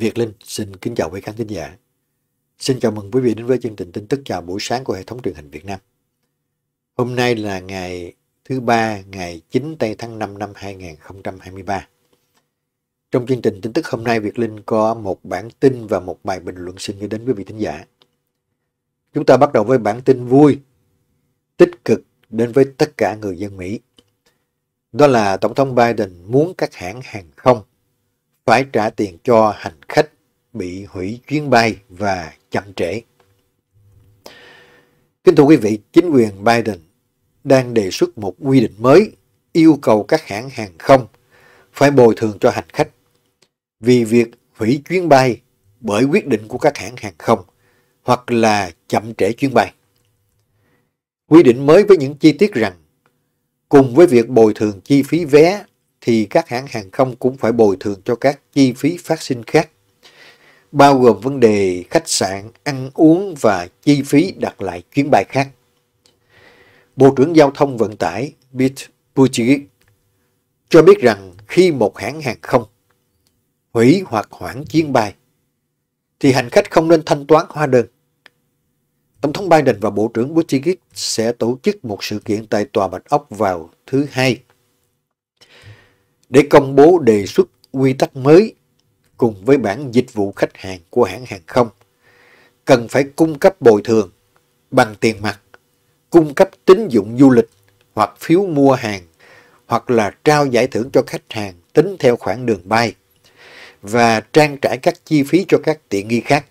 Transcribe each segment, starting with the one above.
Việt Linh xin kính chào quý khán thính giả. Xin chào mừng quý vị đến với chương trình tin tức chào buổi sáng của hệ thống truyền hình Việt Nam. Hôm nay là ngày thứ ba, ngày 9 tây tháng 5 năm 2023. Trong chương trình tin tức hôm nay, Việt Linh có một bản tin và một bài bình luận xin gửi đến quý vị thính giả. Chúng ta bắt đầu với bản tin vui, tích cực đến với tất cả người dân Mỹ. Đó là Tổng thống Biden muốn các hãng hàng không phải trả tiền cho hành khách bị hủy chuyến bay và chậm trễ. Kính thưa quý vị, chính quyền Biden đang đề xuất một quy định mới yêu cầu các hãng hàng không phải bồi thường cho hành khách vì việc hủy chuyến bay bởi quyết định của các hãng hàng không hoặc là chậm trễ chuyến bay. Quy định mới với những chi tiết rằng cùng với việc bồi thường chi phí vé thì các hãng hàng không cũng phải bồi thường cho các chi phí phát sinh khác, bao gồm vấn đề khách sạn, ăn uống và chi phí đặt lại chuyến bay khác. Bộ trưởng Giao thông Vận tải Pete Buttigieg cho biết rằng khi một hãng hàng không hủy hoặc hoãn chuyến bay, thì hành khách không nên thanh toán hóa đơn. Tổng thống Biden và Bộ trưởng Buttigieg sẽ tổ chức một sự kiện tại Tòa Bạch Ốc vào thứ Hai để công bố đề xuất quy tắc mới cùng với bản dịch vụ khách hàng của hãng hàng không. Cần phải cung cấp bồi thường bằng tiền mặt, cung cấp tín dụng du lịch hoặc phiếu mua hàng hoặc là trao giải thưởng cho khách hàng tính theo khoảng đường bay và trang trải các chi phí cho các tiện nghi khác.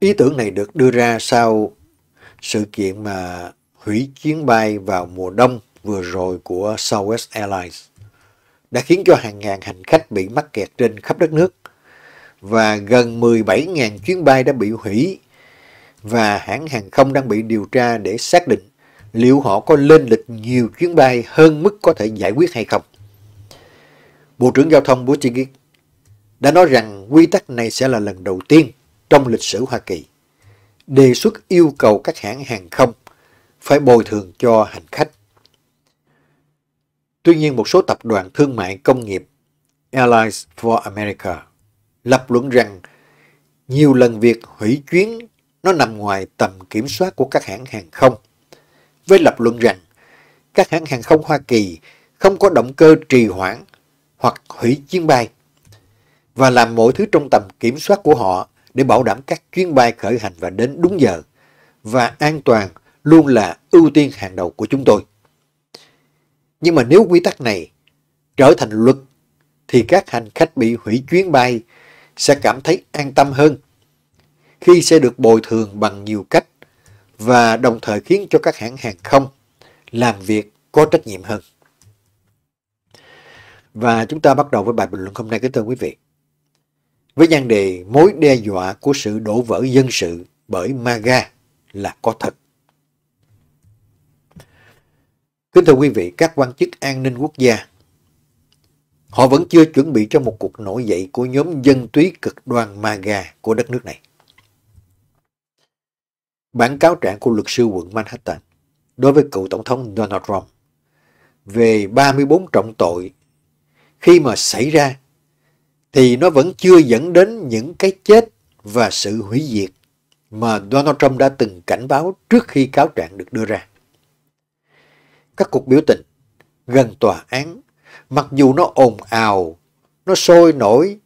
Ý tưởng này được đưa ra sau sự kiện mà hủy chuyến bay vào mùa đông vừa rồi của Southwest Airlines đã khiến cho hàng ngàn hành khách bị mắc kẹt trên khắp đất nước và gần 17.000 chuyến bay đã bị hủy và hãng hàng không đang bị điều tra để xác định liệu họ có lên lịch nhiều chuyến bay hơn mức có thể giải quyết hay không. Bộ trưởng Giao thông Buttigieg đã nói rằng quy tắc này sẽ là lần đầu tiên trong lịch sử Hoa Kỳ đề xuất yêu cầu các hãng hàng không phải bồi thường cho hành khách Tuy nhiên một số tập đoàn thương mại công nghiệp Airlines for America lập luận rằng nhiều lần việc hủy chuyến nó nằm ngoài tầm kiểm soát của các hãng hàng không. Với lập luận rằng các hãng hàng không Hoa Kỳ không có động cơ trì hoãn hoặc hủy chuyến bay và làm mọi thứ trong tầm kiểm soát của họ để bảo đảm các chuyến bay khởi hành và đến đúng giờ và an toàn luôn là ưu tiên hàng đầu của chúng tôi. Nhưng mà nếu quy tắc này trở thành luật thì các hành khách bị hủy chuyến bay sẽ cảm thấy an tâm hơn khi sẽ được bồi thường bằng nhiều cách và đồng thời khiến cho các hãng hàng không làm việc có trách nhiệm hơn. Và chúng ta bắt đầu với bài bình luận hôm nay kính thưa quý vị. Với nhan đề mối đe dọa của sự đổ vỡ dân sự bởi MAGA là có thật. Kính thưa quý vị, các quan chức an ninh quốc gia, họ vẫn chưa chuẩn bị cho một cuộc nổi dậy của nhóm dân túy cực đoan MAGA của đất nước này. Bản cáo trạng của luật sư quận Manhattan đối với cựu tổng thống Donald Trump về 34 trọng tội khi mà xảy ra thì nó vẫn chưa dẫn đến những cái chết và sự hủy diệt mà Donald Trump đã từng cảnh báo trước khi cáo trạng được đưa ra các cuộc biểu tình gần tòa án, mặc dù nó ồn ào, nó sôi nổi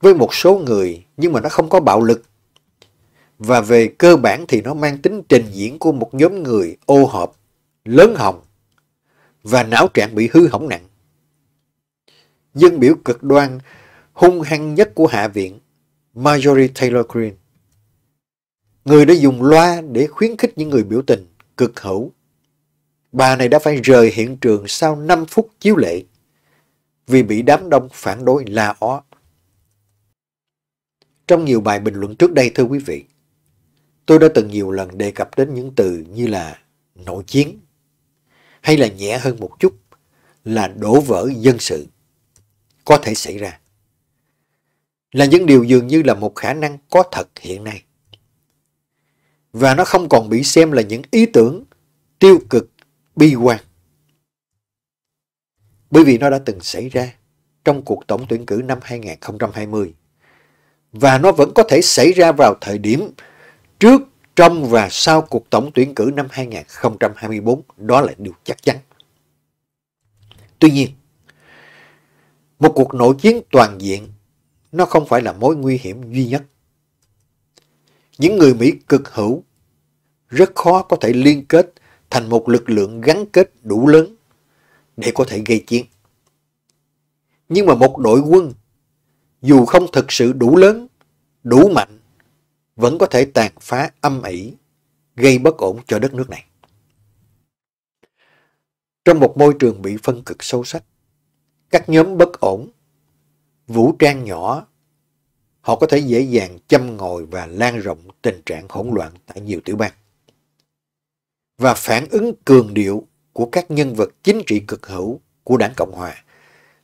với một số người nhưng mà nó không có bạo lực. Và về cơ bản thì nó mang tính trình diễn của một nhóm người ô hợp, lớn hồng và não trạng bị hư hỏng nặng. Dân biểu cực đoan hung hăng nhất của Hạ viện, Marjorie Taylor Greene. Người đã dùng loa để khuyến khích những người biểu tình cực hữu bà này đã phải rời hiện trường sau 5 phút chiếu lệ vì bị đám đông phản đối la ó. Trong nhiều bài bình luận trước đây thưa quý vị, tôi đã từng nhiều lần đề cập đến những từ như là nội chiến hay là nhẹ hơn một chút là đổ vỡ dân sự có thể xảy ra. Là những điều dường như là một khả năng có thật hiện nay. Và nó không còn bị xem là những ý tưởng tiêu cực bi quan. Bởi vì nó đã từng xảy ra trong cuộc tổng tuyển cử năm 2020 và nó vẫn có thể xảy ra vào thời điểm trước, trong và sau cuộc tổng tuyển cử năm 2024, đó là điều chắc chắn. Tuy nhiên, một cuộc nội chiến toàn diện nó không phải là mối nguy hiểm duy nhất. Những người Mỹ cực hữu rất khó có thể liên kết thành một lực lượng gắn kết đủ lớn để có thể gây chiến. Nhưng mà một đội quân, dù không thực sự đủ lớn, đủ mạnh, vẫn có thể tàn phá âm ỉ, gây bất ổn cho đất nước này. Trong một môi trường bị phân cực sâu sắc, các nhóm bất ổn, vũ trang nhỏ, họ có thể dễ dàng châm ngồi và lan rộng tình trạng hỗn loạn tại nhiều tiểu bang và phản ứng cường điệu của các nhân vật chính trị cực hữu của đảng Cộng Hòa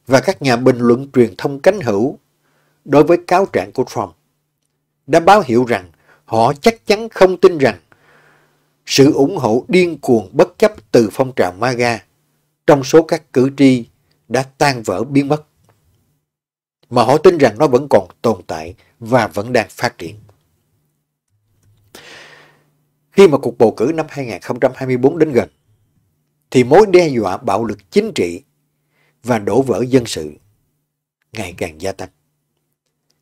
và các nhà bình luận truyền thông cánh hữu đối với cáo trạng của Trump đã báo hiệu rằng họ chắc chắn không tin rằng sự ủng hộ điên cuồng bất chấp từ phong trào MAGA trong số các cử tri đã tan vỡ biến mất mà họ tin rằng nó vẫn còn tồn tại và vẫn đang phát triển. Khi mà cuộc bầu cử năm 2024 đến gần, thì mối đe dọa bạo lực chính trị và đổ vỡ dân sự ngày càng gia tăng.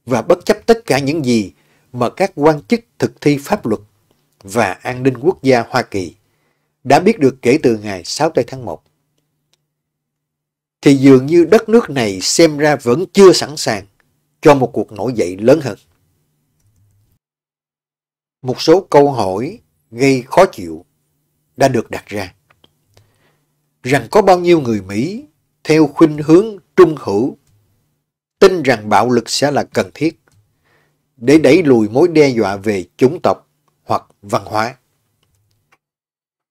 Và bất chấp tất cả những gì mà các quan chức thực thi pháp luật và an ninh quốc gia Hoa Kỳ đã biết được kể từ ngày 6 tây tháng 1, thì dường như đất nước này xem ra vẫn chưa sẵn sàng cho một cuộc nổi dậy lớn hơn. Một số câu hỏi gây khó chịu đã được đặt ra. Rằng có bao nhiêu người Mỹ theo khuynh hướng trung hữu tin rằng bạo lực sẽ là cần thiết để đẩy lùi mối đe dọa về chủng tộc hoặc văn hóa.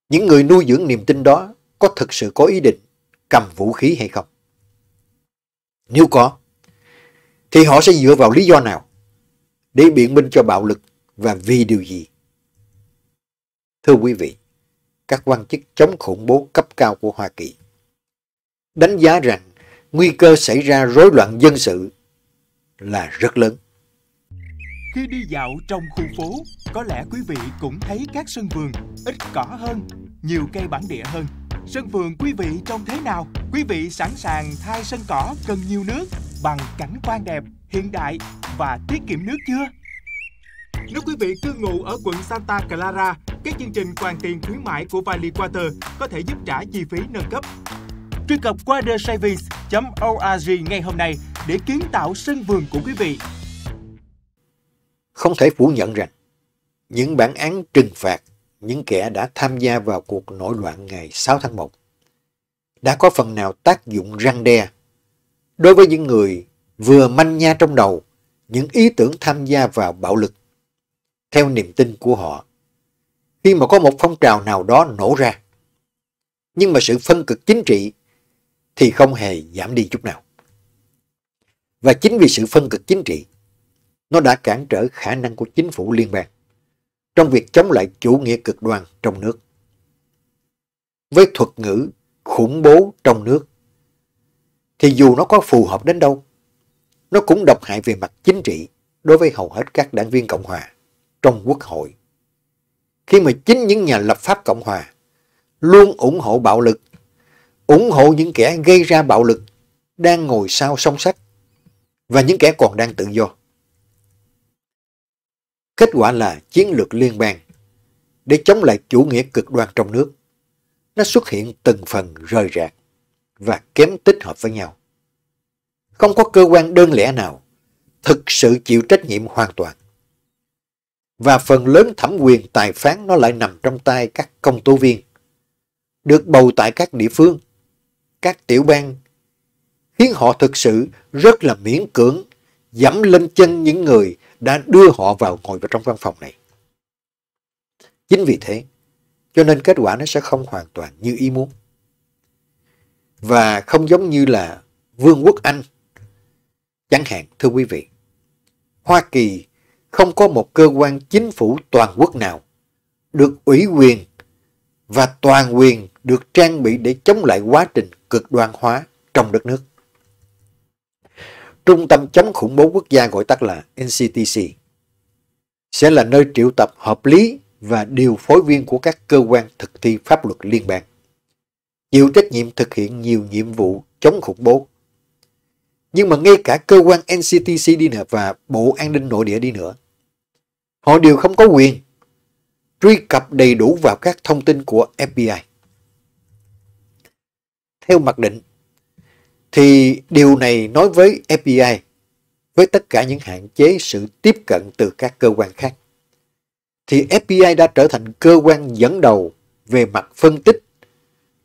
Những người nuôi dưỡng niềm tin đó có thực sự có ý định cầm vũ khí hay không? Nếu có, thì họ sẽ dựa vào lý do nào để biện minh cho bạo lực và vì điều gì? Thưa quý vị, các quan chức chống khủng bố cấp cao của Hoa Kỳ đánh giá rằng nguy cơ xảy ra rối loạn dân sự là rất lớn. Khi đi dạo trong khu phố, có lẽ quý vị cũng thấy các sân vườn ít cỏ hơn, nhiều cây bản địa hơn. Sân vườn quý vị trông thế nào? Quý vị sẵn sàng thay sân cỏ cần nhiều nước bằng cảnh quan đẹp, hiện đại và tiết kiệm nước chưa? Nếu quý vị cư ngụ ở quận Santa Clara các chương trình hoàn tiền khuyến mãi của Valley Water có thể giúp trả chi phí nâng cấp. Truy cập watersavings.org ngay hôm nay để kiến tạo sân vườn của quý vị. Không thể phủ nhận rằng, những bản án trừng phạt những kẻ đã tham gia vào cuộc nổi loạn ngày 6 tháng 1 đã có phần nào tác dụng răng đe đối với những người vừa manh nha trong đầu những ý tưởng tham gia vào bạo lực theo niềm tin của họ khi mà có một phong trào nào đó nổ ra. Nhưng mà sự phân cực chính trị thì không hề giảm đi chút nào. Và chính vì sự phân cực chính trị, nó đã cản trở khả năng của chính phủ liên bang trong việc chống lại chủ nghĩa cực đoan trong nước. Với thuật ngữ khủng bố trong nước, thì dù nó có phù hợp đến đâu, nó cũng độc hại về mặt chính trị đối với hầu hết các đảng viên Cộng hòa trong quốc hội khi mà chính những nhà lập pháp Cộng Hòa luôn ủng hộ bạo lực, ủng hộ những kẻ gây ra bạo lực đang ngồi sau song sắt và những kẻ còn đang tự do. Kết quả là chiến lược liên bang để chống lại chủ nghĩa cực đoan trong nước. Nó xuất hiện từng phần rời rạc và kém tích hợp với nhau. Không có cơ quan đơn lẻ nào thực sự chịu trách nhiệm hoàn toàn và phần lớn thẩm quyền tài phán nó lại nằm trong tay các công tố viên, được bầu tại các địa phương, các tiểu bang, khiến họ thực sự rất là miễn cưỡng, dẫm lên chân những người đã đưa họ vào ngồi vào trong văn phòng này. Chính vì thế, cho nên kết quả nó sẽ không hoàn toàn như ý muốn. Và không giống như là Vương quốc Anh. Chẳng hạn, thưa quý vị, Hoa Kỳ không có một cơ quan chính phủ toàn quốc nào được ủy quyền và toàn quyền được trang bị để chống lại quá trình cực đoan hóa trong đất nước. Trung tâm chống khủng bố quốc gia gọi tắt là NCTC sẽ là nơi triệu tập hợp lý và điều phối viên của các cơ quan thực thi pháp luật liên bang, chịu trách nhiệm thực hiện nhiều nhiệm vụ chống khủng bố. Nhưng mà ngay cả cơ quan NCTC đi nữa và Bộ An ninh Nội địa đi nữa, Họ đều không có quyền truy cập đầy đủ vào các thông tin của FBI. Theo mặc định, thì điều này nói với FBI với tất cả những hạn chế sự tiếp cận từ các cơ quan khác. Thì FBI đã trở thành cơ quan dẫn đầu về mặt phân tích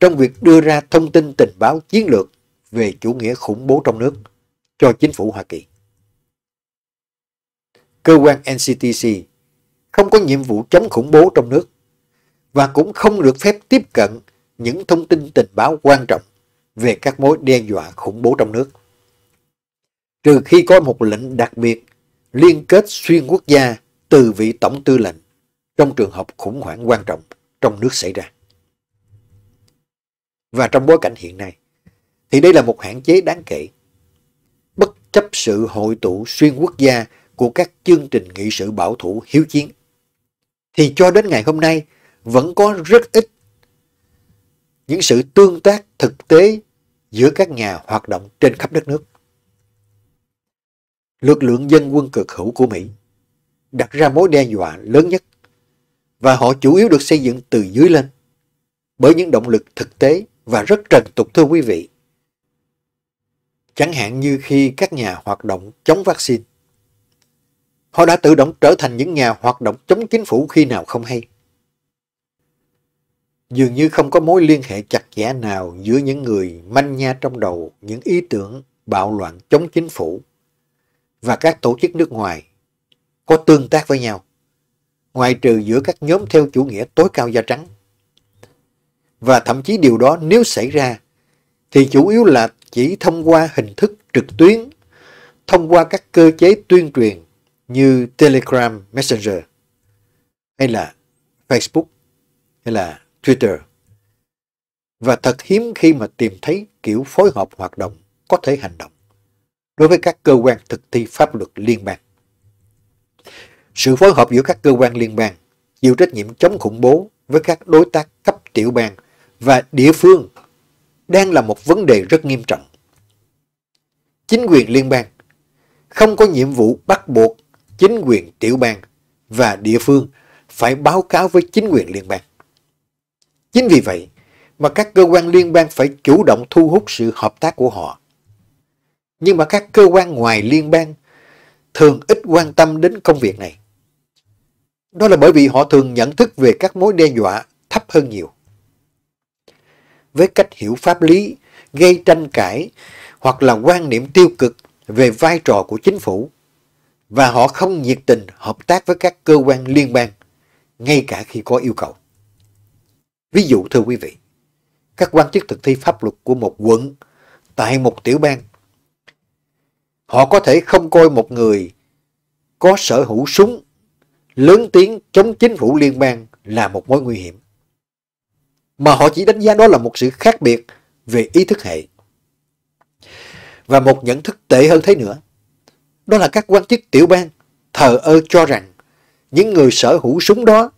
trong việc đưa ra thông tin tình báo chiến lược về chủ nghĩa khủng bố trong nước cho chính phủ Hoa Kỳ cơ quan NCTC không có nhiệm vụ chống khủng bố trong nước và cũng không được phép tiếp cận những thông tin tình báo quan trọng về các mối đe dọa khủng bố trong nước. Trừ khi có một lệnh đặc biệt liên kết xuyên quốc gia từ vị tổng tư lệnh trong trường hợp khủng hoảng quan trọng trong nước xảy ra. Và trong bối cảnh hiện nay, thì đây là một hạn chế đáng kể. Bất chấp sự hội tụ xuyên quốc gia của các chương trình nghị sự bảo thủ hiếu chiến. Thì cho đến ngày hôm nay, vẫn có rất ít những sự tương tác thực tế giữa các nhà hoạt động trên khắp đất nước. Lực lượng dân quân cực hữu của Mỹ đặt ra mối đe dọa lớn nhất và họ chủ yếu được xây dựng từ dưới lên bởi những động lực thực tế và rất trần tục thưa quý vị. Chẳng hạn như khi các nhà hoạt động chống vaccine Họ đã tự động trở thành những nhà hoạt động chống chính phủ khi nào không hay. Dường như không có mối liên hệ chặt chẽ nào giữa những người manh nha trong đầu những ý tưởng bạo loạn chống chính phủ và các tổ chức nước ngoài có tương tác với nhau, ngoài trừ giữa các nhóm theo chủ nghĩa tối cao da trắng. Và thậm chí điều đó nếu xảy ra thì chủ yếu là chỉ thông qua hình thức trực tuyến, thông qua các cơ chế tuyên truyền như Telegram Messenger hay là Facebook hay là Twitter. Và thật hiếm khi mà tìm thấy kiểu phối hợp hoạt động có thể hành động đối với các cơ quan thực thi pháp luật liên bang. Sự phối hợp giữa các cơ quan liên bang chịu trách nhiệm chống khủng bố với các đối tác cấp tiểu bang và địa phương đang là một vấn đề rất nghiêm trọng. Chính quyền liên bang không có nhiệm vụ bắt buộc chính quyền tiểu bang và địa phương phải báo cáo với chính quyền liên bang. Chính vì vậy mà các cơ quan liên bang phải chủ động thu hút sự hợp tác của họ. Nhưng mà các cơ quan ngoài liên bang thường ít quan tâm đến công việc này. Đó là bởi vì họ thường nhận thức về các mối đe dọa thấp hơn nhiều. Với cách hiểu pháp lý, gây tranh cãi hoặc là quan niệm tiêu cực về vai trò của chính phủ, và họ không nhiệt tình hợp tác với các cơ quan liên bang, ngay cả khi có yêu cầu. Ví dụ thưa quý vị, các quan chức thực thi pháp luật của một quận tại một tiểu bang, họ có thể không coi một người có sở hữu súng lớn tiếng chống chính phủ liên bang là một mối nguy hiểm, mà họ chỉ đánh giá đó là một sự khác biệt về ý thức hệ. Và một nhận thức tệ hơn thế nữa, đó là các quan chức tiểu bang thờ ơ cho rằng những người sở hữu súng đó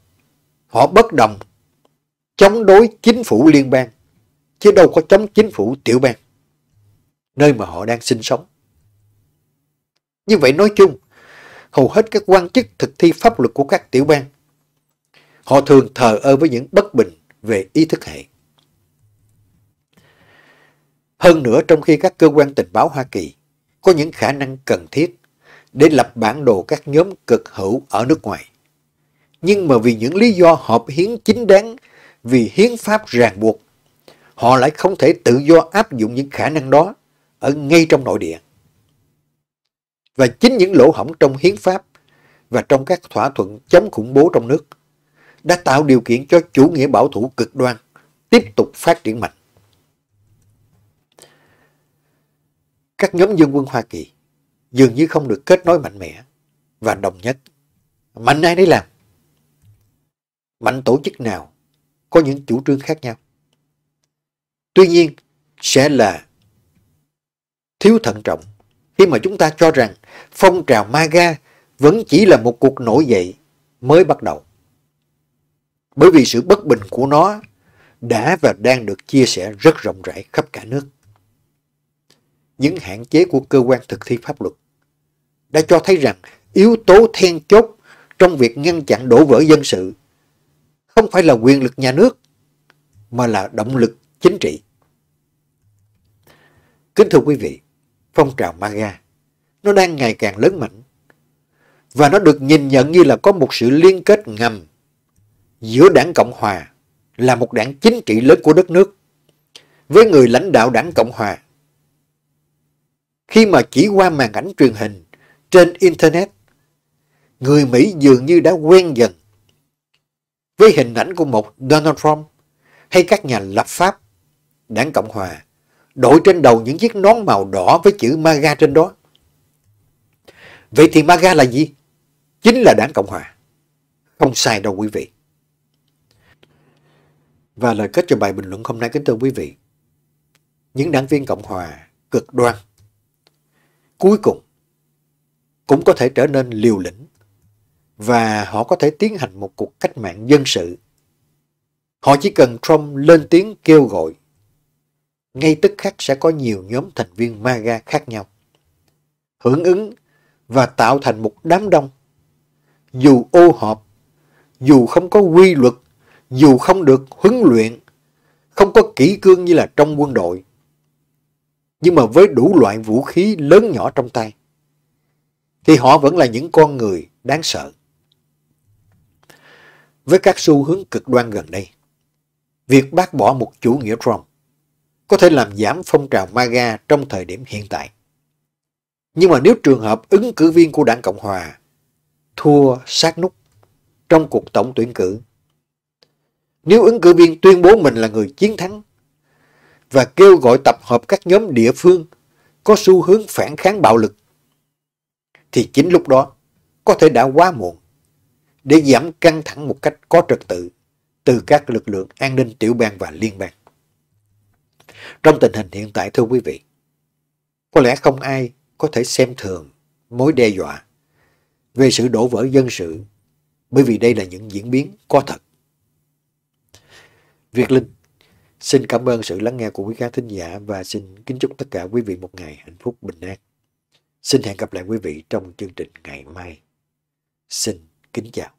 họ bất đồng chống đối chính phủ liên bang chứ đâu có chống chính phủ tiểu bang nơi mà họ đang sinh sống. Như vậy nói chung, hầu hết các quan chức thực thi pháp luật của các tiểu bang họ thường thờ ơ với những bất bình về ý thức hệ. Hơn nữa trong khi các cơ quan tình báo Hoa Kỳ có những khả năng cần thiết để lập bản đồ các nhóm cực hữu ở nước ngoài. Nhưng mà vì những lý do hợp hiến chính đáng, vì hiến pháp ràng buộc, họ lại không thể tự do áp dụng những khả năng đó ở ngay trong nội địa. Và chính những lỗ hổng trong hiến pháp và trong các thỏa thuận chống khủng bố trong nước đã tạo điều kiện cho chủ nghĩa bảo thủ cực đoan tiếp tục phát triển mạnh. Các nhóm dân quân Hoa Kỳ dường như không được kết nối mạnh mẽ và đồng nhất. Mạnh ai đấy làm? Mạnh tổ chức nào có những chủ trương khác nhau. Tuy nhiên, sẽ là thiếu thận trọng khi mà chúng ta cho rằng phong trào MAGA vẫn chỉ là một cuộc nổi dậy mới bắt đầu. Bởi vì sự bất bình của nó đã và đang được chia sẻ rất rộng rãi khắp cả nước những hạn chế của cơ quan thực thi pháp luật đã cho thấy rằng yếu tố then chốt trong việc ngăn chặn đổ vỡ dân sự không phải là quyền lực nhà nước mà là động lực chính trị. Kính thưa quý vị, phong trào MAGA nó đang ngày càng lớn mạnh và nó được nhìn nhận như là có một sự liên kết ngầm giữa đảng Cộng Hòa là một đảng chính trị lớn của đất nước với người lãnh đạo đảng Cộng Hòa khi mà chỉ qua màn ảnh truyền hình trên Internet, người Mỹ dường như đã quen dần với hình ảnh của một Donald Trump hay các nhà lập pháp đảng Cộng Hòa đội trên đầu những chiếc nón màu đỏ với chữ MAGA trên đó. Vậy thì MAGA là gì? Chính là đảng Cộng Hòa. Không sai đâu quý vị. Và lời kết cho bài bình luận hôm nay kính thưa quý vị. Những đảng viên Cộng Hòa cực đoan cuối cùng cũng có thể trở nên liều lĩnh và họ có thể tiến hành một cuộc cách mạng dân sự. Họ chỉ cần Trump lên tiếng kêu gọi, ngay tức khắc sẽ có nhiều nhóm thành viên MAGA khác nhau, hưởng ứng và tạo thành một đám đông. Dù ô họp, dù không có quy luật, dù không được huấn luyện, không có kỹ cương như là trong quân đội, nhưng mà với đủ loại vũ khí lớn nhỏ trong tay, thì họ vẫn là những con người đáng sợ. Với các xu hướng cực đoan gần đây, việc bác bỏ một chủ nghĩa Trump có thể làm giảm phong trào MAGA trong thời điểm hiện tại. Nhưng mà nếu trường hợp ứng cử viên của đảng Cộng Hòa thua sát nút trong cuộc tổng tuyển cử, nếu ứng cử viên tuyên bố mình là người chiến thắng, và kêu gọi tập hợp các nhóm địa phương có xu hướng phản kháng bạo lực. Thì chính lúc đó, có thể đã quá muộn. Để giảm căng thẳng một cách có trật tự từ các lực lượng an ninh tiểu bang và liên bang. Trong tình hình hiện tại thưa quý vị, có lẽ không ai có thể xem thường mối đe dọa về sự đổ vỡ dân sự bởi vì đây là những diễn biến có thật. Việt Linh Xin cảm ơn sự lắng nghe của quý khán thính giả và xin kính chúc tất cả quý vị một ngày hạnh phúc bình an. Xin hẹn gặp lại quý vị trong chương trình ngày mai. Xin kính chào.